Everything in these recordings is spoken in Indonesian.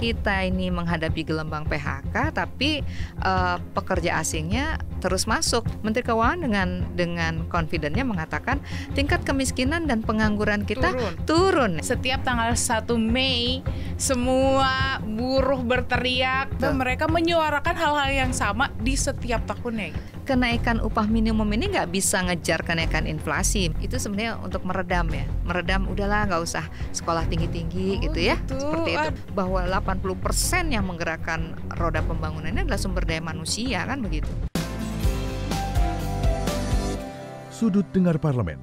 kita ini menghadapi gelombang PHK tapi uh, pekerja asingnya terus masuk. Menteri Keuangan dengan dengan confidentnya mengatakan tingkat kemiskinan dan pengangguran kita turun. turun. Setiap tanggal 1 Mei semua buruh berteriak dan mereka menyuarakan hal-hal yang sama di setiap tahunnya. Gitu. Kenaikan upah minimum ini nggak bisa ngejar kenaikan inflasi. Itu sebenarnya untuk meredam ya. Meredam udahlah nggak usah sekolah tinggi-tinggi oh, gitu ya. Gitu. Seperti itu. Bahwa 80% yang menggerakkan roda pembangunan ini adalah sumber daya manusia kan begitu. Sudut dengar parlemen.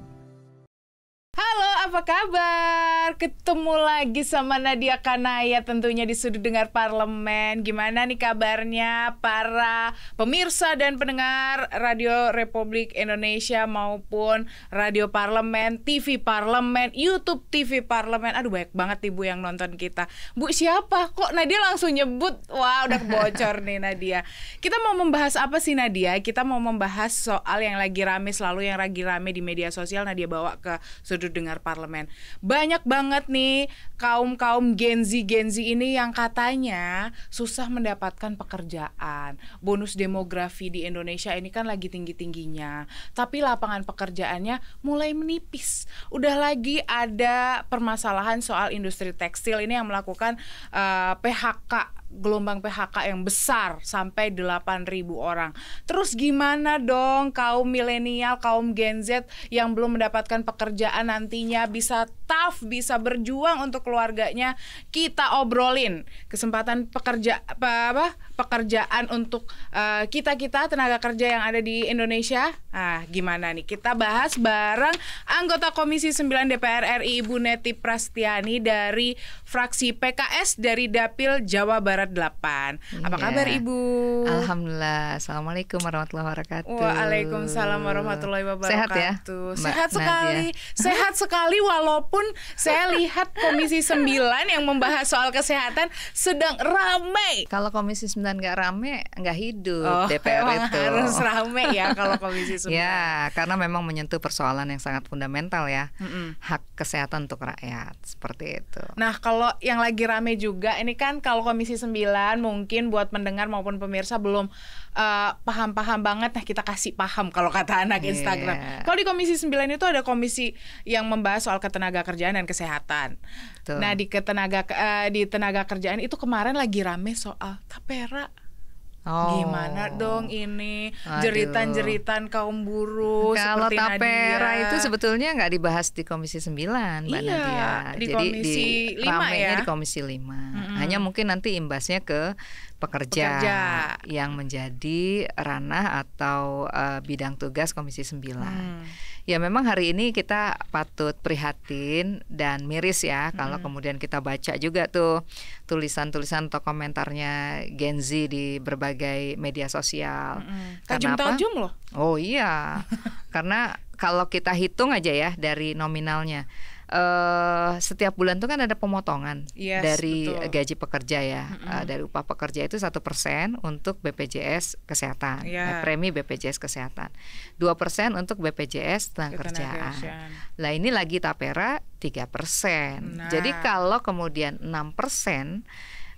Halo, apa kabar? Dengar ketemu lagi sama Nadia Kanaya tentunya di sudut dengar parlemen. Gimana nih kabarnya para pemirsa dan pendengar Radio Republik Indonesia maupun Radio Parlemen, TV Parlemen, YouTube TV Parlemen. Aduh banyak banget ibu yang nonton kita. Bu siapa? Kok Nadia langsung nyebut? Wah udah bocor nih Nadia. Kita mau membahas apa sih Nadia? Kita mau membahas soal yang lagi rame selalu yang lagi rame di media sosial Nadia bawa ke sudut dengar parlemen. Banyak banget banget nih kaum-kaum Gen Z Gen Z ini yang katanya susah mendapatkan pekerjaan. Bonus demografi di Indonesia ini kan lagi tinggi-tingginya, tapi lapangan pekerjaannya mulai menipis. Udah lagi ada permasalahan soal industri tekstil ini yang melakukan uh, eh, PHK gelombang PHK yang besar sampai 8.000 orang. Terus gimana dong kaum milenial, kaum Gen Z yang belum mendapatkan pekerjaan nantinya bisa tough, bisa berjuang untuk keluarganya? Kita obrolin kesempatan pekerja apa, apa pekerjaan untuk kita eh, kita-kita tenaga kerja yang ada di Indonesia. Ah, gimana nih? Kita bahas bareng anggota Komisi 9 DPR RI Ibu Neti Prastiani dari fraksi PKS dari Dapil Jawa Barat. Barat 8. Apa iya. kabar Ibu? Alhamdulillah. Assalamualaikum warahmatullahi wabarakatuh. Waalaikumsalam warahmatullahi wabarakatuh. Sehat ya? Mbak sehat sekali. Nadia. Sehat sekali walaupun saya lihat Komisi 9 yang membahas soal kesehatan sedang ramai. Kalau Komisi 9 nggak ramai, nggak hidup oh, DPR itu. Harus ramai ya kalau Komisi 9. ya, karena memang menyentuh persoalan yang sangat fundamental ya. Mm -mm. Hak kesehatan untuk rakyat seperti itu. Nah, kalau yang lagi ramai juga ini kan kalau Komisi 9 9 mungkin buat pendengar maupun pemirsa belum eh, paham-paham uh, banget nah kita kasih paham kalau kata anak yeah. Instagram. Kalau di komisi 9 itu ada komisi yang membahas soal ketenaga kerjaan dan kesehatan. Betul. Nah, di ketenaga uh, di tenaga kerjaan itu kemarin lagi rame soal tapera. Oh. Gimana dong ini jeritan-jeritan kaum buruh Kalau tapera Nadia. itu sebetulnya nggak dibahas di Komisi 9 Mbak iya, Nadia. Di Jadi Komisi di, 5 ya. di Komisi 5. Mm -hmm. Hanya mungkin nanti imbasnya ke pekerja, pekerja. yang menjadi ranah atau uh, bidang tugas Komisi 9. Hmm. Ya memang hari ini kita patut prihatin dan miris ya hmm. kalau kemudian kita baca juga tuh tulisan-tulisan atau komentarnya Gen Z di berbagai media sosial. Hmm. Karena Tajum-tajum loh. Oh iya. Karena kalau kita hitung aja ya dari nominalnya uh, setiap bulan tuh kan ada pemotongan yes, dari betul. gaji pekerja ya mm -hmm. uh, dari upah pekerja itu satu persen untuk BPJS kesehatan yeah. eh, iya. premi BPJS kesehatan dua persen untuk BPJS tenaga kerjaan lah ini lagi tapera tiga persen nah. jadi kalau kemudian enam persen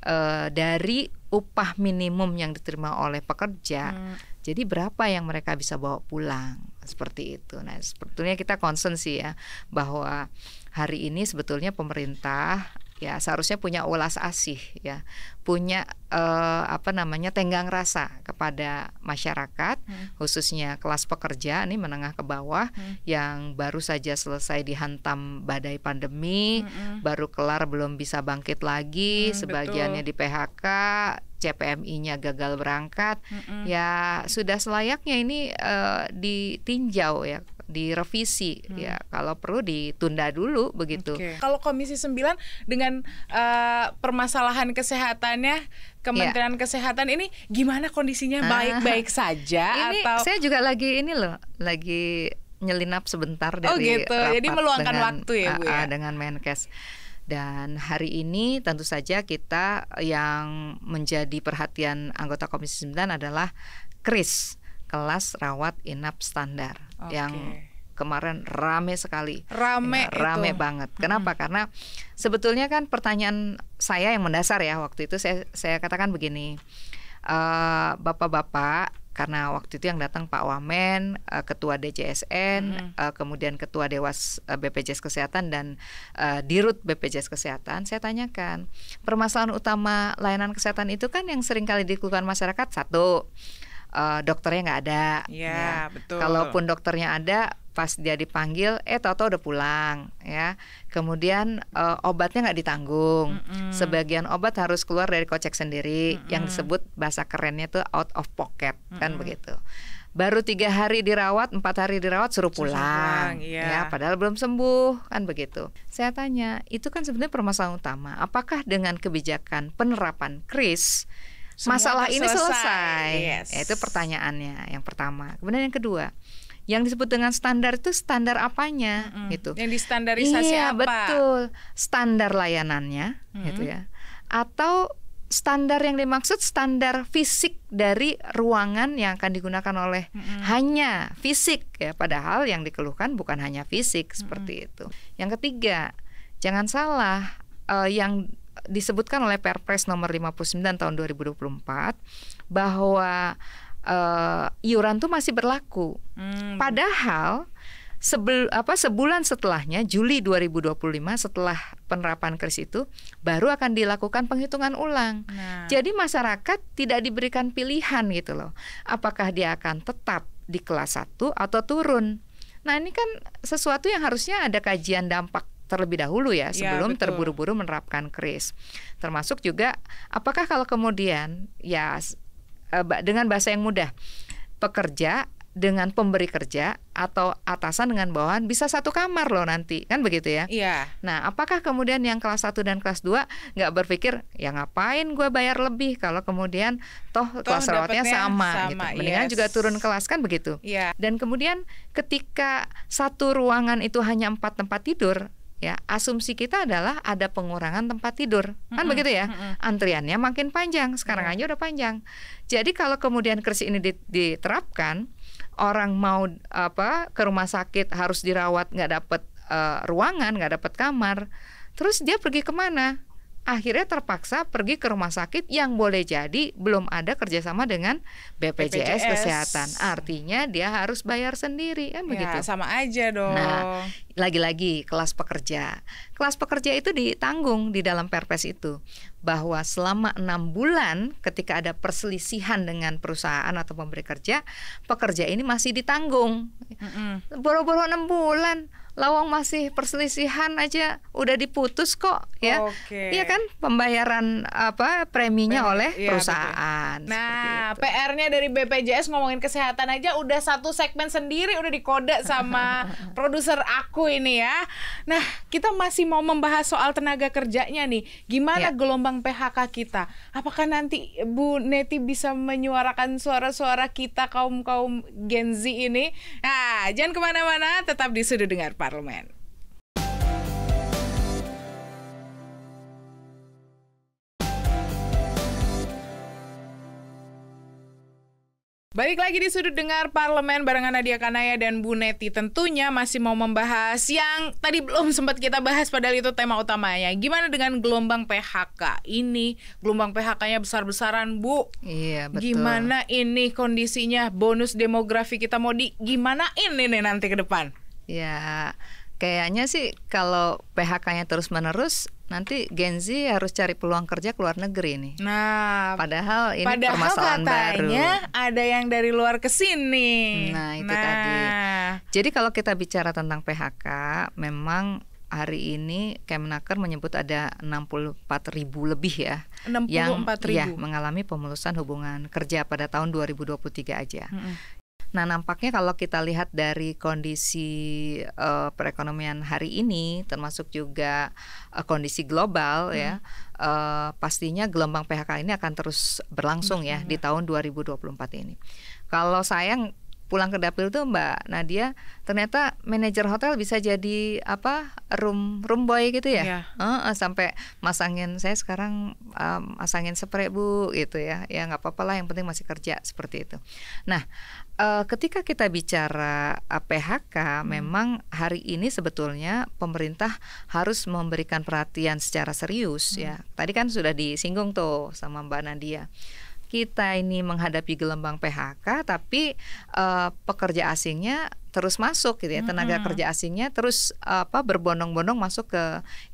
uh, dari upah minimum yang diterima oleh pekerja hmm jadi berapa yang mereka bisa bawa pulang seperti itu. Nah, sebetulnya kita concern sih ya bahwa hari ini sebetulnya pemerintah ya seharusnya punya ulas asih ya punya eh, apa namanya tenggang rasa kepada masyarakat hmm. khususnya kelas pekerja ini menengah ke bawah hmm. yang baru saja selesai dihantam badai pandemi hmm. baru kelar belum bisa bangkit lagi hmm, sebagiannya betul. di PHK CPMI-nya gagal berangkat, mm -mm. ya sudah selayaknya ini uh, ditinjau ya direvisi hmm. ya kalau perlu ditunda dulu begitu. Okay. Kalau Komisi 9 dengan uh, permasalahan kesehatannya Kementerian ya. Kesehatan ini gimana kondisinya ah. baik-baik ah. saja ini atau saya juga lagi ini loh lagi nyelinap sebentar oh, dari oh gitu. Jadi meluangkan dengan, waktu ya Bu ya dengan Menkes. Dan hari ini tentu saja kita yang menjadi perhatian anggota Komisi 9 adalah KRIS, kelas rawat inap standar okay. yang kemarin rame sekali. Rame, ya, rame itu. banget. Kenapa? Hmm. Karena sebetulnya kan pertanyaan saya yang mendasar ya waktu itu saya saya katakan begini, eh, bapak-bapak uh, karena waktu itu yang datang Pak Wamen, eh, Ketua DJSN, hmm. Eh, kemudian Ketua Dewas BPJS Kesehatan dan Dirut BPJS Kesehatan, saya tanyakan permasalahan utama layanan kesehatan itu kan yang sering kali dikeluhkan masyarakat satu uh, dokternya nggak ada. Iya, ya. betul. Kalaupun dokternya ada, pas dia dipanggil, eh Toto udah pulang, ya. Kemudian uh, obatnya nggak ditanggung. Mm -mm. Sebagian obat harus keluar dari kocek sendiri, mm -mm. yang disebut bahasa kerennya tuh out of pocket, mm -mm. kan begitu. Baru tiga hari dirawat, empat hari dirawat suruh pulang, pulang ya. ya. Padahal belum sembuh, kan begitu. Saya tanya, itu kan sebenarnya permasalahan utama. Apakah dengan kebijakan penerapan kris semua masalah ini selesai. Yes. itu pertanyaannya yang pertama. Kemudian yang kedua, yang disebut dengan standar itu standar apanya mm -hmm. gitu. Yang distandarisasi iya, apa? betul. Standar layanannya mm -hmm. gitu ya. Atau standar yang dimaksud standar fisik dari ruangan yang akan digunakan oleh mm -hmm. hanya fisik ya padahal yang dikeluhkan bukan hanya fisik mm -hmm. seperti itu. Yang ketiga, jangan salah uh, yang disebutkan oleh Perpres nomor 59 tahun 2024 bahwa uh, iuran itu masih berlaku. Hmm. Padahal sebel apa sebulan setelahnya Juli 2025 setelah penerapan kris itu baru akan dilakukan penghitungan ulang. Nah. Jadi masyarakat tidak diberikan pilihan gitu loh. Apakah dia akan tetap di kelas 1 atau turun. Nah, ini kan sesuatu yang harusnya ada kajian dampak terlebih dahulu ya, ya sebelum ya, terburu-buru menerapkan kris. Termasuk juga apakah kalau kemudian ya e, dengan bahasa yang mudah pekerja dengan pemberi kerja atau atasan dengan bawahan bisa satu kamar loh nanti kan begitu ya. Iya. Nah, apakah kemudian yang kelas 1 dan kelas 2 nggak berpikir ya ngapain gue bayar lebih kalau kemudian toh, toh kelas rawatnya sama, sama gitu. Iya. Mendingan yes. juga turun kelas kan begitu. Iya. Dan kemudian ketika satu ruangan itu hanya empat tempat tidur, ya asumsi kita adalah ada pengurangan tempat tidur kan mm -hmm. begitu ya mm -hmm. antriannya makin panjang sekarang yeah. aja udah panjang jadi kalau kemudian kursi ini diterapkan orang mau apa ke rumah sakit harus dirawat nggak dapat uh, eh, ruangan nggak dapat kamar terus dia pergi kemana akhirnya terpaksa pergi ke rumah sakit yang boleh jadi belum ada kerjasama dengan BPJS, BPJS. kesehatan. Artinya dia harus bayar sendiri kan ya, begitu. Sama aja dong. Nah, lagi-lagi kelas pekerja. Kelas pekerja itu ditanggung di dalam Perpres itu bahwa selama enam bulan ketika ada perselisihan dengan perusahaan atau pemberi kerja, pekerja ini masih ditanggung. Mm -mm. Boro-boro enam bulan lawang masih perselisihan aja udah diputus kok ya. okay. Iya kan pembayaran apa preminya Pem oleh iya, perusahaan. Betul. Nah, PR-nya dari BPJS ngomongin kesehatan aja udah satu segmen sendiri udah dikode sama produser aku ini ya. Nah, kita masih mau membahas soal tenaga kerjanya nih. Gimana ya. gelombang PHK kita? Apakah nanti Bu Neti bisa menyuarakan suara-suara kita kaum-kaum Gen Z ini? Nah, jangan kemana-mana, tetap di sudut dengar Pak parlemen. Balik lagi di sudut dengar parlemen barengan Nadia Kanaya dan Bu Neti tentunya masih mau membahas yang tadi belum sempat kita bahas padahal itu tema utamanya. Gimana dengan gelombang PHK? Ini gelombang PHK-nya besar-besaran, Bu. Iya, betul. Gimana ini kondisinya? Bonus demografi kita mau di gimanain ini nanti ke depan? Ya, kayaknya sih kalau PHK-nya terus-menerus nanti Gen Z harus cari peluang kerja ke luar negeri nih. Nah, padahal ini padahal permasalahan baru. ada yang dari luar ke sini. Nah, itu nah. tadi. Jadi kalau kita bicara tentang PHK, memang hari ini Kemenaker menyebut ada 64 ribu lebih ya 64 yang ribu. ya mengalami pemulusan hubungan kerja pada tahun 2023 aja. Mm -hmm. Nah, nampaknya kalau kita lihat dari kondisi uh, perekonomian hari ini, termasuk juga uh, kondisi global, ya, hmm. ya, uh, pastinya gelombang PHK ini akan terus berlangsung ya di tahun 2024 ini. Kalau saya pulang ke dapil tuh Mbak Nadia ternyata manajer hotel bisa jadi apa room room boy gitu ya yeah. Iya. uh, uh, sampai masangin saya sekarang uh, masangin spray bu gitu ya ya nggak apa-apa lah yang penting masih kerja seperti itu nah uh, ketika kita bicara uh, eh, PHK, hmm. memang hari ini sebetulnya pemerintah harus memberikan perhatian secara serius hmm. ya. Tadi kan sudah disinggung tuh sama Mbak Nadia. Kita ini menghadapi gelombang PHK, tapi uh, pekerja asingnya terus masuk gitu ya tenaga hmm. kerja asingnya terus apa berbondong-bondong masuk ke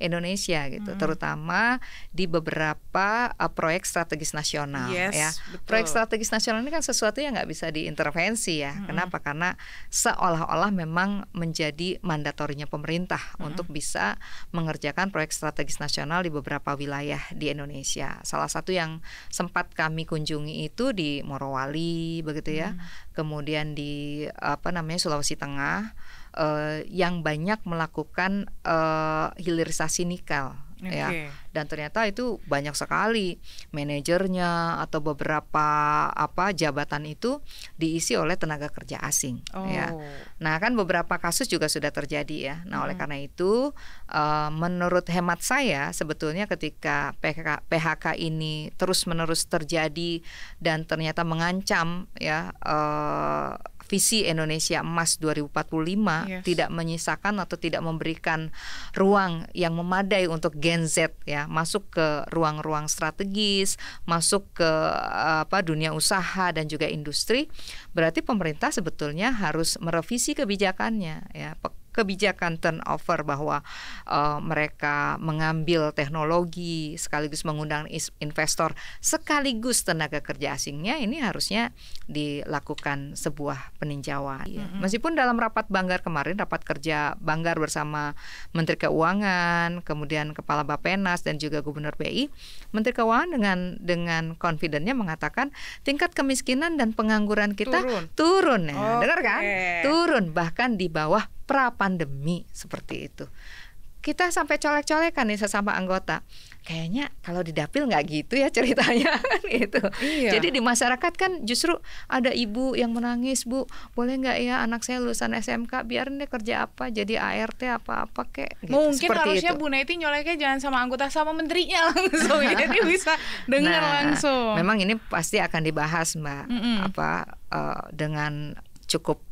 Indonesia gitu hmm. terutama di beberapa uh, proyek strategis nasional yes, ya betul. proyek strategis nasional ini kan sesuatu yang nggak bisa diintervensi ya hmm. kenapa karena seolah-olah memang menjadi mandatorinya pemerintah hmm. untuk bisa mengerjakan proyek strategis nasional di beberapa wilayah di Indonesia salah satu yang sempat kami kunjungi itu di Morowali begitu ya hmm kemudian di apa namanya Sulawesi Tengah uh, yang banyak melakukan uh, hilirisasi nikel okay. ya dan ternyata itu banyak sekali manajernya atau beberapa apa jabatan itu diisi oleh tenaga kerja asing ya. oh. ya nah kan beberapa kasus juga sudah terjadi ya nah oleh hmm. karena itu uh, menurut hemat saya sebetulnya ketika PHK, PHK ini terus menerus terjadi dan ternyata mengancam ya uh, visi Indonesia Emas 2045 yes. tidak menyisakan atau tidak memberikan ruang yang memadai untuk Gen Z ya masuk ke ruang-ruang strategis, masuk ke apa dunia usaha dan juga industri, berarti pemerintah sebetulnya harus merevisi kebijakannya ya kebijakan turnover bahwa uh, mereka mengambil teknologi sekaligus mengundang investor sekaligus tenaga kerja asingnya ini harusnya dilakukan sebuah peninjauan. Mm -hmm. Meskipun dalam rapat Banggar kemarin rapat kerja Banggar bersama Menteri Keuangan, kemudian Kepala Bapenas dan juga Gubernur BI, Menteri Keuangan dengan dengan confidentnya mengatakan tingkat kemiskinan dan pengangguran kita turun, turun ya. Nah, okay. Dengar kan? Turun bahkan di bawah pra pandemi seperti itu kita sampai colek-colekan nih sesama anggota. Kayaknya kalau di dapil nggak gitu ya ceritanya kan gitu. Iya. Jadi di masyarakat kan justru ada ibu yang menangis bu, boleh nggak ya anak saya lulusan SMK biar dia kerja apa, jadi ART apa-apa kayak Gitu. Mungkin Seperti harusnya itu. Bu Neti nyoleknya jangan sama anggota sama menterinya langsung, jadi bisa dengar nah, langsung. Memang ini pasti akan dibahas mbak, mm -mm. apa uh, dengan cukup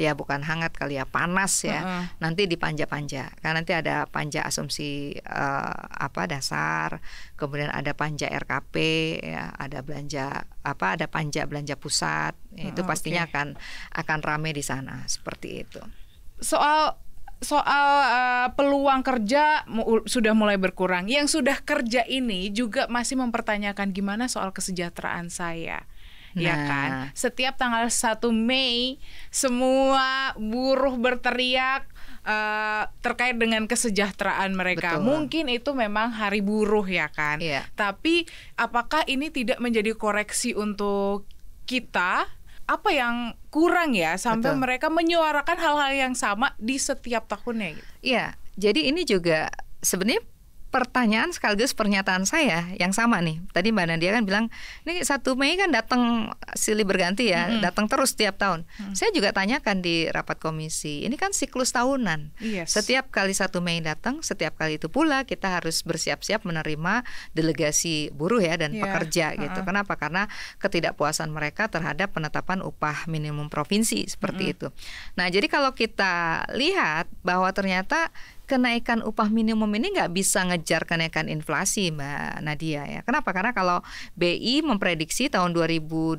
ya bukan hangat kali ya panas ya. Uh-uh. Nanti dipanja-panja. Karena nanti ada panja asumsi uh, apa dasar, kemudian ada panja RKP ya, ada belanja apa ada panja belanja pusat. itu pastinya okay. akan akan rame di sana seperti itu. Soal soal uh, peluang kerja sudah mulai berkurang. Yang sudah kerja ini juga masih mempertanyakan gimana soal kesejahteraan saya. Iya nah. ya kan? Setiap tanggal 1 Mei semua buruh berteriak uh, terkait dengan kesejahteraan mereka. Betul. Mungkin itu memang hari buruh ya kan. Iya. Tapi apakah ini tidak menjadi koreksi untuk kita apa yang kurang ya sampai Betul. mereka menyuarakan hal-hal yang sama di setiap tahunnya gitu. Iya. Jadi ini juga sebenarnya pertanyaan sekaligus pernyataan saya yang sama nih. Tadi Mbak Nadia kan bilang, ini satu Mei kan datang silih berganti ya, hmm. datang terus setiap tahun. Hmm. Saya juga tanyakan di rapat komisi, ini kan siklus tahunan. Yes. Setiap kali satu Mei datang, setiap kali itu pula kita harus bersiap-siap menerima delegasi buruh ya dan yeah. pekerja uh -uh. gitu. Kenapa? Karena ketidakpuasan mereka terhadap penetapan upah minimum provinsi seperti hmm. itu. Nah, jadi kalau kita lihat bahwa ternyata kenaikan upah minimum ini nggak bisa ngejar kenaikan inflasi Mbak Nadia ya. Kenapa? Karena kalau BI memprediksi tahun 2024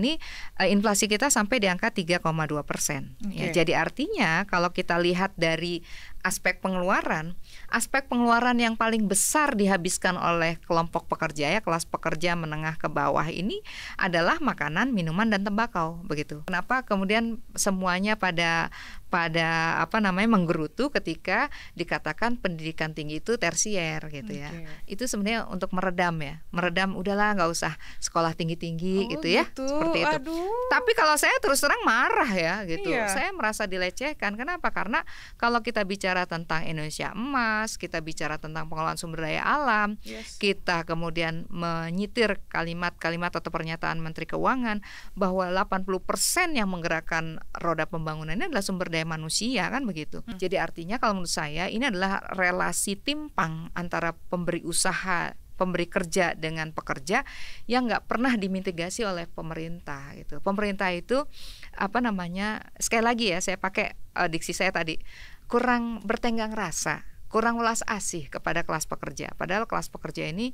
ini uh, inflasi kita sampai di angka 3,2 persen. Okay. Ya, jadi artinya kalau kita lihat dari aspek pengeluaran, aspek pengeluaran yang paling besar dihabiskan oleh kelompok pekerja ya kelas pekerja menengah ke bawah ini adalah makanan, minuman dan tembakau begitu. Kenapa kemudian semuanya pada pada apa namanya menggerutu ketika dikatakan pendidikan tinggi itu tersier gitu ya. Okay. Itu sebenarnya untuk meredam ya. Meredam udahlah nggak usah sekolah tinggi-tinggi oh, gitu ya. Gitu. Seperti itu. Aduh. Tapi kalau saya terus terang marah ya gitu. Iya. Saya merasa dilecehkan. Kenapa? Karena kalau kita bicara bicara tentang Indonesia emas, kita bicara tentang pengelolaan sumber daya alam, yes. kita kemudian menyitir kalimat-kalimat atau pernyataan Menteri Keuangan bahwa 80% yang menggerakkan roda pembangunan ini adalah sumber daya manusia kan begitu. Hmm. Jadi artinya kalau menurut saya ini adalah relasi timpang antara pemberi usaha pemberi kerja dengan pekerja yang nggak pernah dimitigasi oleh pemerintah gitu. Pemerintah itu apa namanya? Sekali lagi ya saya pakai uh, diksi saya tadi kurang bertenggang rasa, kurang welas asih kepada kelas pekerja. Padahal kelas pekerja ini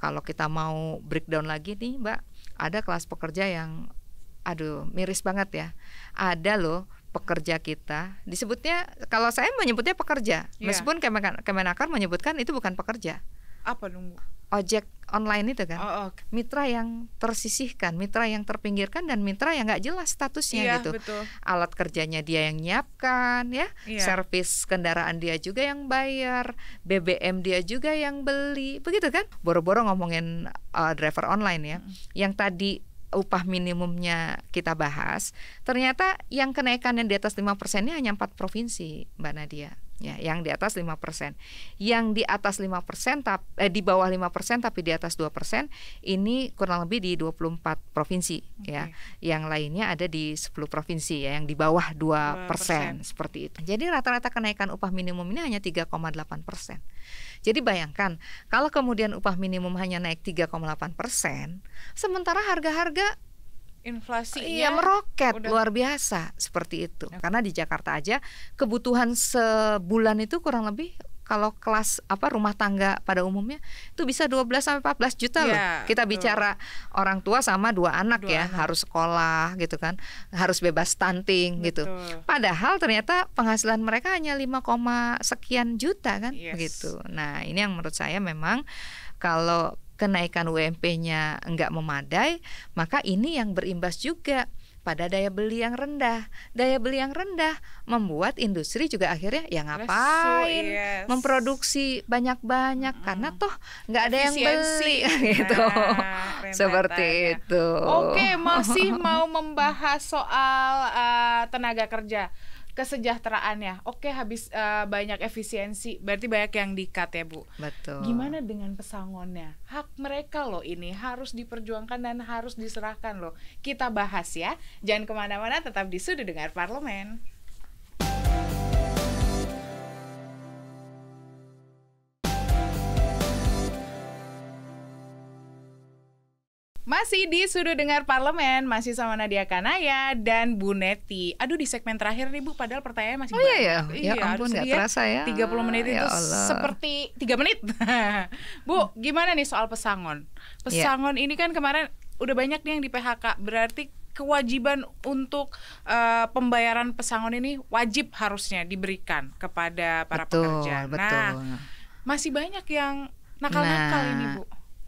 kalau kita mau breakdown lagi nih, Mbak, ada kelas pekerja yang aduh, miris banget ya. Ada loh pekerja kita disebutnya kalau saya menyebutnya pekerja yeah. meskipun Kemenakar menyebutkan itu bukan pekerja apa nunggu ojek online itu kan oh, okay. mitra yang tersisihkan mitra yang terpinggirkan dan mitra yang nggak jelas statusnya iya, gitu betul. alat kerjanya dia yang nyiapkan ya iya. servis kendaraan dia juga yang bayar BBM dia juga yang beli begitu kan boro-boro ngomongin uh, driver online ya hmm. yang tadi upah minimumnya kita bahas, ternyata yang kenaikan yang di atas 5% ini hanya empat provinsi, Mbak Nadia. Ya, yang di atas lima persen. Yang di atas 5% tapi eh, di bawah lima persen tapi di atas dua persen ini kurang lebih di 24 provinsi okay. ya. Yang lainnya ada di 10 provinsi ya yang di bawah dua persen seperti itu. Jadi rata-rata kenaikan upah minimum ini hanya 3,8%. Jadi bayangkan kalau kemudian upah minimum hanya naik 3,8 persen, sementara harga-harga inflasi iya ya, meroket udah. luar biasa seperti itu Ya. karena di Jakarta aja kebutuhan sebulan itu kurang lebih kalau kelas apa rumah tangga pada umumnya itu bisa 12 sampai 14 juta yeah, loh. Iya, Kita betul. bicara orang tua sama dua anak dua ya, anak. harus sekolah gitu kan, harus bebas stunting gitu. betul. gitu. Padahal ternyata penghasilan mereka hanya 5, sekian juta kan yes. gitu. Nah, ini yang menurut saya memang kalau kenaikan UMP-nya enggak memadai, maka ini yang berimbas juga pada daya beli yang rendah. Daya beli yang rendah membuat industri juga akhirnya ya ngapain yes. memproduksi banyak-banyak hmm. karena toh nggak ada yang beli gitu. Nah, Seperti itu. Oke, okay, masih mau membahas soal uh, tenaga kerja kesejahteraannya. Oke, habis uh, banyak efisiensi, berarti banyak yang dikat ya, Bu. Betul. Gimana dengan pesangonnya? Hak mereka loh ini harus diperjuangkan dan harus diserahkan loh. Kita bahas ya. Jangan kemana-mana, tetap di Sudut Dengar Parlemen. Masih di Sudut Dengar Parlemen, masih sama Nadia Kanaya dan Bu Neti. Aduh di segmen terakhir nih Bu, padahal pertanyaan masih oh, iya, banyak. Iya, ya iya. Ya ya ampun nggak terasa ya. 30 menit ya itu Allah. seperti 3 menit. Bu, gimana nih soal pesangon? Iya. Pesangon ya. ini kan kemarin udah banyak nih yang di PHK, berarti kewajiban untuk uh, pembayaran pesangon ini wajib harusnya diberikan kepada para betul, pekerja. Nah, betul. masih banyak yang nakal-nakal nah, ini, Bu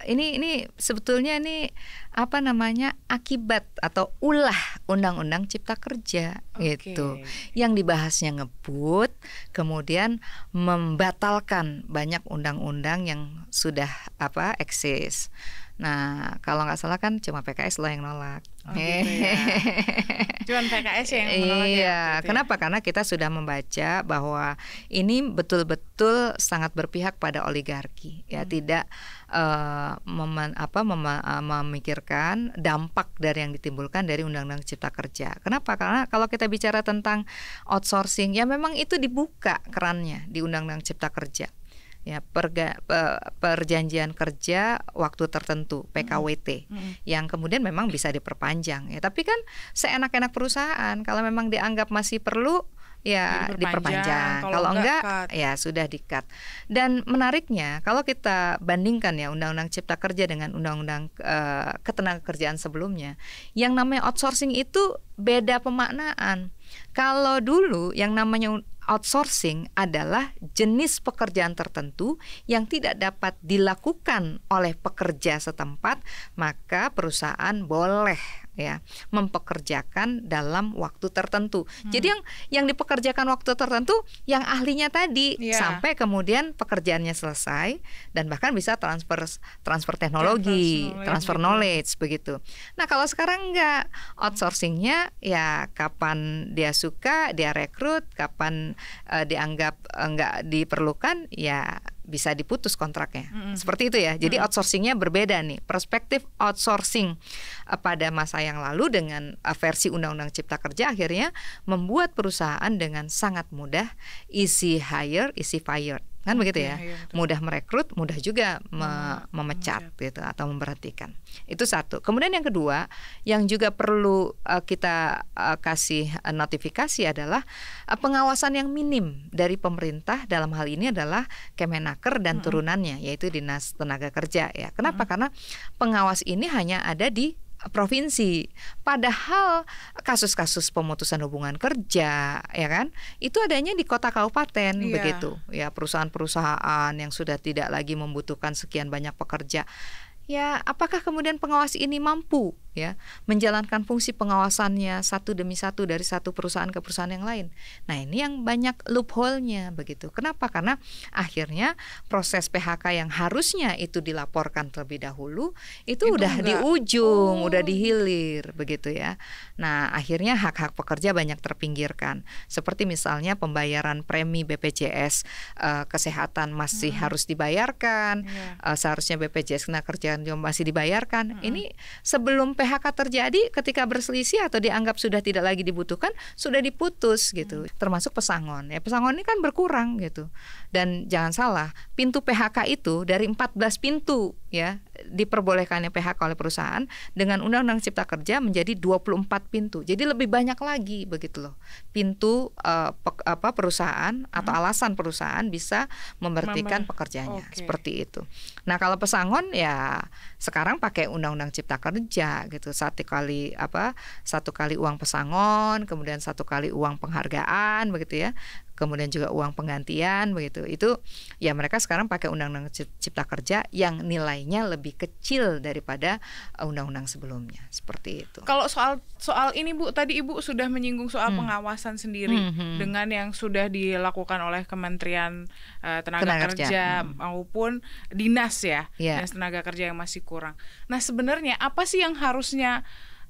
ini ini sebetulnya ini apa namanya akibat atau ulah undang-undang cipta kerja okay. gitu yang dibahasnya ngebut kemudian membatalkan banyak undang-undang yang sudah apa eksis Nah, kalau nggak salah kan cuma PKS lah yang nolak. Oh, gitu ya. Cuman PKS yang iya, menolak. Iya, ya, gitu kenapa? Ya. Karena kita sudah membaca bahwa ini betul-betul sangat berpihak pada oligarki, ya hmm. tidak uh, eh, mem apa mem, uh, eh, memikirkan dampak dari yang ditimbulkan dari Undang-Undang Cipta Kerja. Kenapa? Karena kalau kita bicara tentang outsourcing, ya memang itu dibuka kerannya di Undang-Undang Cipta Kerja ya perga, perjanjian kerja waktu tertentu PKWT mm -hmm. yang kemudian memang bisa diperpanjang ya tapi kan seenak-enak perusahaan kalau memang dianggap masih perlu ya diperpanjang. Kalau, enggak, enggak ya sudah dikat. Dan menariknya kalau kita bandingkan ya Undang-Undang Cipta Kerja dengan Undang-Undang uh, Ketenagakerjaan sebelumnya, yang namanya outsourcing itu beda pemaknaan. Kalau dulu yang namanya outsourcing adalah jenis pekerjaan tertentu yang tidak dapat dilakukan oleh pekerja setempat, maka perusahaan boleh ya mempekerjakan dalam waktu tertentu. Hmm. Jadi yang yang dipekerjakan waktu tertentu yang ahlinya tadi yeah. sampai kemudian pekerjaannya selesai dan bahkan bisa transfer transfer teknologi, transfer, iya, transfer knowledge gitu. begitu. Nah, kalau sekarang enggak outsourcingnya ya kapan dia suka dia rekrut, kapan uh, dianggap eh, enggak diperlukan ya bisa diputus kontraknya. Mm -hmm. Seperti itu ya. Jadi mm -hmm. outsourcingnya berbeda nih. Perspektif outsourcing eh, pada masa yang lalu dengan eh, versi Undang-Undang Cipta Kerja akhirnya membuat perusahaan dengan sangat mudah isi hire, isi fire kan begitu iya, ya, ya, ya mudah merekrut mudah juga me memecat ya. gitu atau memperhatikan itu satu kemudian yang kedua yang juga perlu uh, kita uh, kasih uh, notifikasi adalah uh, pengawasan yang minim dari pemerintah dalam hal ini adalah Kemenaker dan hmm. turunannya yaitu dinas tenaga kerja ya kenapa hmm. karena pengawas ini hanya ada di provinsi. Padahal kasus-kasus pemutusan hubungan kerja, ya kan, itu adanya di kota kabupaten yeah. begitu. Ya perusahaan-perusahaan yang sudah tidak lagi membutuhkan sekian banyak pekerja ya apakah kemudian pengawas ini mampu ya menjalankan fungsi pengawasannya satu demi satu dari satu perusahaan ke perusahaan yang lain. Nah, ini yang banyak loophole-nya begitu. Kenapa? Karena akhirnya proses PHK yang harusnya itu dilaporkan terlebih dahulu itu, itu udah enggak. di ujung, oh. udah di hilir begitu ya. Nah, akhirnya hak-hak pekerja banyak terpinggirkan. Seperti misalnya pembayaran premi BPJS uh, eh, kesehatan masih hmm. harus dibayarkan. Yeah. Iya. Uh, seharusnya BPJS kena kerja kemudian dia masih dibayarkan. Hmm. Ini sebelum PHK terjadi ketika berselisih atau dianggap sudah tidak lagi dibutuhkan sudah diputus gitu. Hmm. Termasuk pesangon. Ya pesangon ini kan berkurang gitu. Dan jangan salah, pintu PHK itu dari 14 pintu ya diperbolehkannya PHK oleh perusahaan dengan Undang-Undang Cipta Kerja menjadi 24 pintu. Jadi lebih banyak lagi begitu loh. Pintu uh, eh, pe apa perusahaan atau hmm. alasan perusahaan bisa memberhentikan pekerjanya okay. seperti itu. Nah, kalau pesangon ya sekarang pakai Undang-Undang Cipta Kerja gitu. Satu kali apa? Satu kali uang pesangon, kemudian satu kali uang penghargaan begitu ya kemudian juga uang penggantian begitu. Itu ya mereka sekarang pakai undang-undang cipta kerja yang nilainya lebih kecil daripada eh, undang-undang sebelumnya. Seperti itu. Kalau soal soal ini Bu, tadi Ibu sudah menyinggung soal hmm. pengawasan sendiri hmm, hmm. dengan yang sudah dilakukan oleh Kementerian uh, Tenaga, Tenaga Kerja, kerja hmm. maupun dinas ya, yeah. Dinas Tenaga Kerja yang masih kurang. Nah, sebenarnya apa sih yang harusnya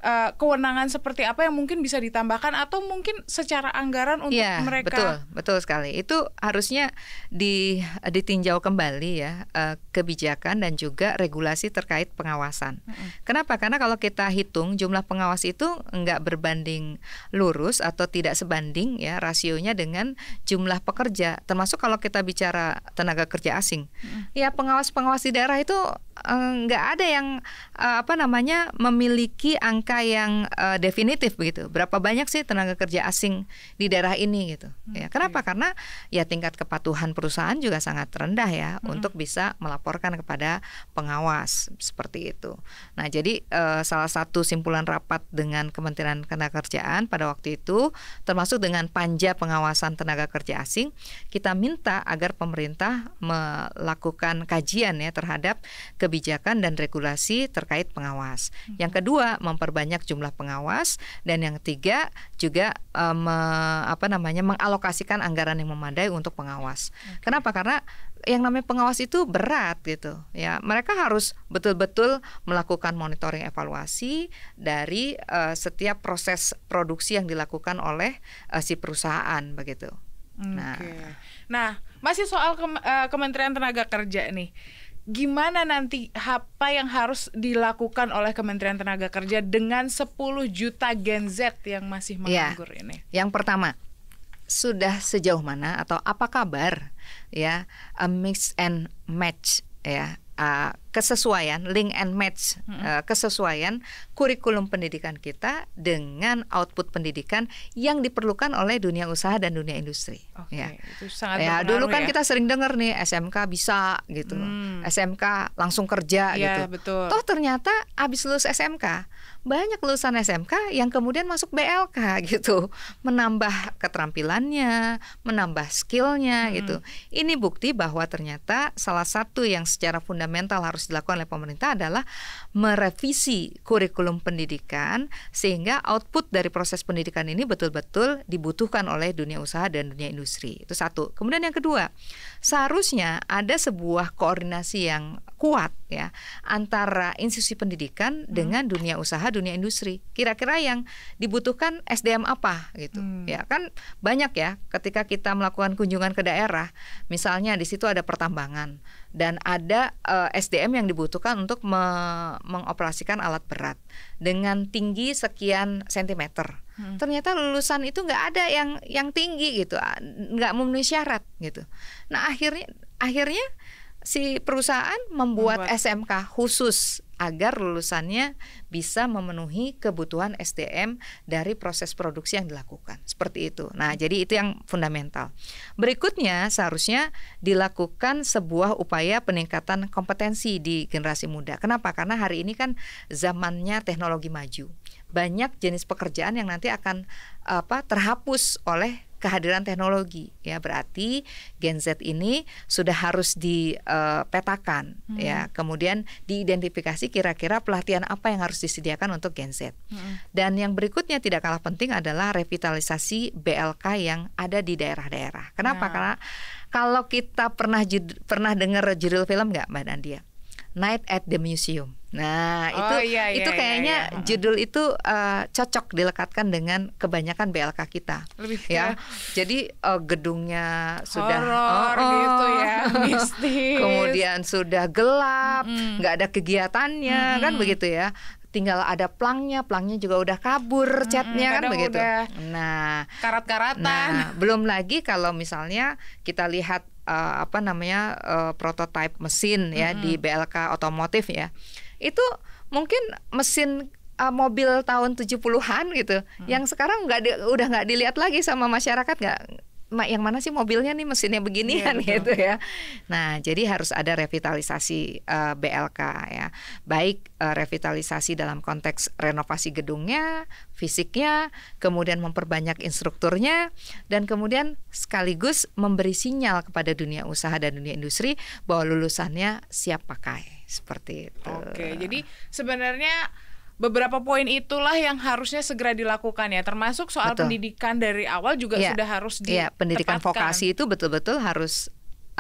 Eh, kewenangan seperti apa yang mungkin bisa ditambahkan atau mungkin secara anggaran untuk ya, mereka betul betul sekali itu harusnya di ditinjau kembali ya uh, kebijakan dan juga regulasi terkait pengawasan mm -hmm. kenapa karena kalau kita hitung jumlah pengawas itu nggak berbanding lurus atau tidak sebanding ya rasionya dengan jumlah pekerja termasuk kalau kita bicara tenaga kerja asing mm -hmm. ya pengawas pengawas di daerah itu eh, nggak ada yang apa namanya memiliki angka angka yang uh, definitif begitu. Berapa banyak sih tenaga kerja asing di daerah ini gitu. Okay. Hmm, ya, kenapa? Iya. Karena ya tingkat kepatuhan perusahaan juga sangat rendah ya mm -hmm. untuk bisa melaporkan kepada pengawas seperti itu. Nah, jadi uh, salah satu simpulan rapat dengan Kementerian Tenaga Kerjaan pada waktu itu termasuk dengan panja pengawasan tenaga kerja asing, kita minta agar pemerintah melakukan kajian ya terhadap kebijakan dan regulasi terkait pengawas. Mm -hmm. Yang kedua, memperbaiki memperbanyak jumlah pengawas dan yang ketiga juga um, apa namanya mengalokasikan anggaran yang memadai untuk pengawas. Okay. Kenapa? Karena yang namanya pengawas itu berat gitu ya mereka harus betul-betul melakukan monitoring evaluasi dari uh, setiap proses produksi yang dilakukan oleh uh, si perusahaan begitu okay. nah nah masih soal ke uh, Kementerian Tenaga Kerja nih gimana nanti apa yang harus dilakukan oleh Kementerian Tenaga Kerja dengan 10 juta Gen Z yang masih iya. menganggur ya. ini? Yang pertama, sudah sejauh mana atau apa kabar ya a mix and match ya Uh, kesesuaian link and match uh, kesesuaian kurikulum pendidikan kita dengan output pendidikan yang diperlukan oleh dunia usaha dan dunia industri. Okay. Ya, itu sangat ya dulu kan ya? kita sering dengar nih SMK bisa gitu, hmm. SMK langsung kerja ya, gitu. Betul. Toh ternyata abis lulus SMK banyak lulusan SMK yang kemudian masuk BLK gitu, menambah keterampilannya, menambah skillnya hmm. gitu. Ini bukti bahwa ternyata salah satu yang secara fundamental harus dilakukan oleh pemerintah adalah merevisi kurikulum pendidikan sehingga output dari proses pendidikan ini betul-betul dibutuhkan oleh dunia usaha dan dunia industri. Itu satu. Kemudian yang kedua, seharusnya ada sebuah koordinasi yang kuat ya antara institusi pendidikan hmm. dengan dunia usaha dunia industri. Kira-kira yang dibutuhkan SDM apa gitu. Hmm. Ya kan banyak ya ketika kita melakukan kunjungan ke daerah, misalnya di situ ada pertambangan dan ada uh, eh, SDM yang dibutuhkan untuk me mengoperasikan alat berat dengan tinggi sekian sentimeter. Hmm. Ternyata lulusan itu nggak ada yang yang tinggi gitu, nggak memenuhi syarat gitu. Nah akhirnya akhirnya si perusahaan membuat, membuat SMK khusus agar lulusannya bisa memenuhi kebutuhan SDM dari proses produksi yang dilakukan. Seperti itu. Nah, jadi itu yang fundamental. Berikutnya seharusnya dilakukan sebuah upaya peningkatan kompetensi di generasi muda. Kenapa? Karena hari ini kan zamannya teknologi maju. Banyak jenis pekerjaan yang nanti akan apa terhapus oleh kehadiran teknologi ya berarti Gen Z ini sudah harus dipetakan eh, hmm. ya kemudian diidentifikasi kira-kira pelatihan apa yang harus disediakan untuk Gen Z hmm. dan yang berikutnya tidak kalah penting adalah revitalisasi BLK yang ada di daerah-daerah kenapa nah. karena kalau kita pernah pernah dengar judul film nggak mbak Nadia Night at the Museum. Nah, oh, itu iya, iya, itu iya, kayaknya iya, iya. judul itu uh, cocok dilekatkan dengan kebanyakan BLK kita. Lebih ya. Jadi uh, gedungnya sudah horor oh, oh, gitu ya, mistis. Kemudian sudah gelap, nggak mm -hmm. ada kegiatannya, mm -hmm. kan begitu ya tinggal ada plangnya, plangnya juga udah kabur catnya hmm, kan begitu. Udah nah, karat-karatan. Nah, belum lagi kalau misalnya kita lihat uh, apa namanya uh, prototipe mesin ya mm -hmm. di BLK otomotif ya. Itu mungkin mesin uh, mobil tahun 70-an gitu hmm. yang sekarang nggak udah nggak dilihat lagi sama masyarakat nggak yang mana sih mobilnya nih mesinnya beginian yeah, gitu ya. Nah, jadi harus ada revitalisasi uh, eh, BLK ya. Baik uh, revitalisasi dalam konteks renovasi gedungnya, fisiknya, kemudian memperbanyak instrukturnya dan kemudian sekaligus memberi sinyal kepada dunia usaha dan dunia industri bahwa lulusannya siap pakai seperti itu. Oke, jadi sebenarnya beberapa poin itulah yang harusnya segera dilakukan ya termasuk soal betul. pendidikan dari awal juga ya. sudah harus di ya, pendidikan vokasi itu betul-betul harus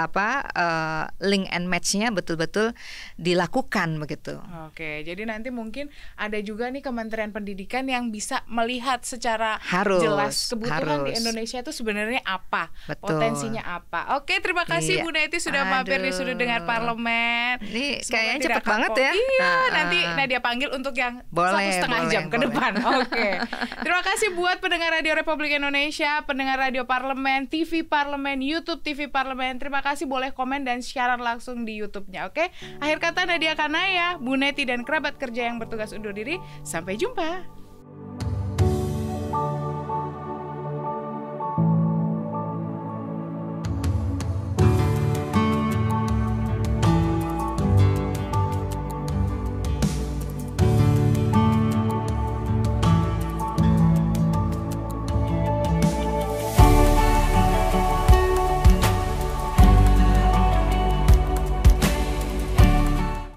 apa uh, link and matchnya betul-betul dilakukan begitu. Oke, jadi nanti mungkin ada juga nih Kementerian Pendidikan yang bisa melihat secara harus, jelas kebutuhan harus. di Indonesia itu sebenarnya apa, betul. potensinya apa. Oke, terima kasih iya. Bu Neti sudah Aduh. mampir di sudut dengar parlemen. Ini kayaknya cepat banget ya. Iya, uh, uh. nanti ah. Nadia panggil untuk yang boleh, satu setengah boleh, jam boleh. ke depan. Oke, terima kasih buat pendengar Radio Republik Indonesia, pendengar Radio Parlemen, TV Parlemen, YouTube TV Parlemen. Terima kasih kasih boleh komen dan siaran langsung di YouTube-nya, oke? Okay? Akhir kata Nadia Kanaya, Bu Neti dan kerabat kerja yang bertugas undur diri. Sampai jumpa.